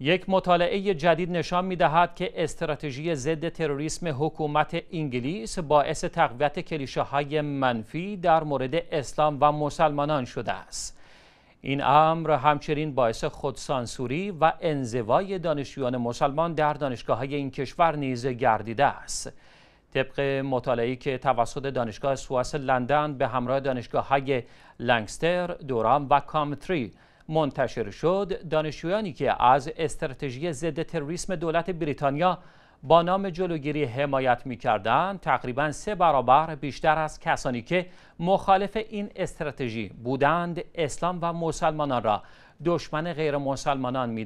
یک مطالعه جدید نشان می دهد که استراتژی ضد تروریسم حکومت انگلیس باعث تقویت کلیشه های منفی در مورد اسلام و مسلمانان شده است. این امر همچنین باعث خودسانسوری و انزوای دانشجویان مسلمان در دانشگاه های این کشور نیز گردیده است. طبق مطالعه‌ای که توسط دانشگاه سواس لندن به همراه دانشگاه های لنگستر، دورام و کامتری منتشر شد دانشجویانی که از استراتژی ضد تروریسم دولت بریتانیا با نام جلوگیری حمایت می کردن تقریبا سه برابر بیشتر از کسانی که مخالف این استراتژی بودند اسلام و مسلمانان را دشمن غیر مسلمانان می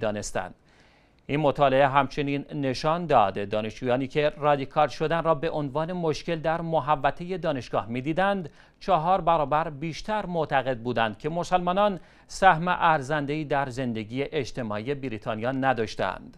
این مطالعه همچنین نشان داد دانشجویانی که رادیکال شدن را به عنوان مشکل در محوطه دانشگاه میدیدند چهار برابر بیشتر معتقد بودند که مسلمانان سهم ارزندهای در زندگی اجتماعی بریتانیا نداشتند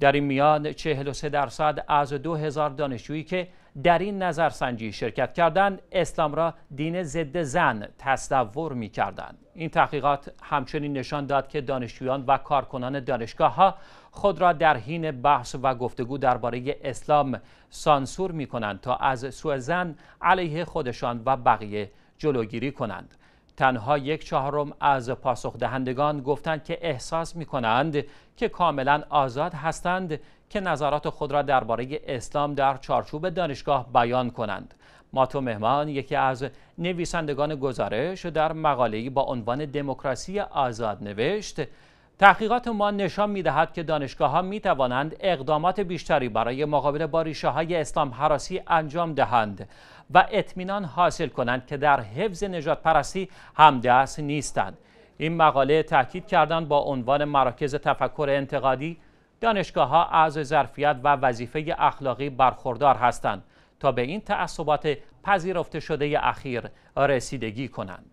در این میان 43 درصد از 2000 دانشجویی که در این نظرسنجی شرکت کردند اسلام را دین ضد زن تصور می کردن. این تحقیقات همچنین نشان داد که دانشجویان و کارکنان دانشگاه ها خود را در حین بحث و گفتگو درباره اسلام سانسور می کنند تا از سوء زن علیه خودشان و بقیه جلوگیری کنند تنها یک چهارم از پاسخ دهندگان گفتند که احساس می کنند که کاملا آزاد هستند که نظرات خود را درباره اسلام در چارچوب دانشگاه بیان کنند. ماتو مهمان یکی از نویسندگان گزارش در مقاله‌ای با عنوان دموکراسی آزاد نوشت تحقیقات ما نشان می دهد که دانشگاه ها می توانند اقدامات بیشتری برای مقابله با ریشه های اسلام حراسی انجام دهند و اطمینان حاصل کنند که در حفظ نجات پرستی همدست نیستند. این مقاله تاکید کردن با عنوان مراکز تفکر انتقادی دانشگاه ها از ظرفیت و وظیفه اخلاقی برخوردار هستند تا به این تعصبات پذیرفته شده اخیر رسیدگی کنند.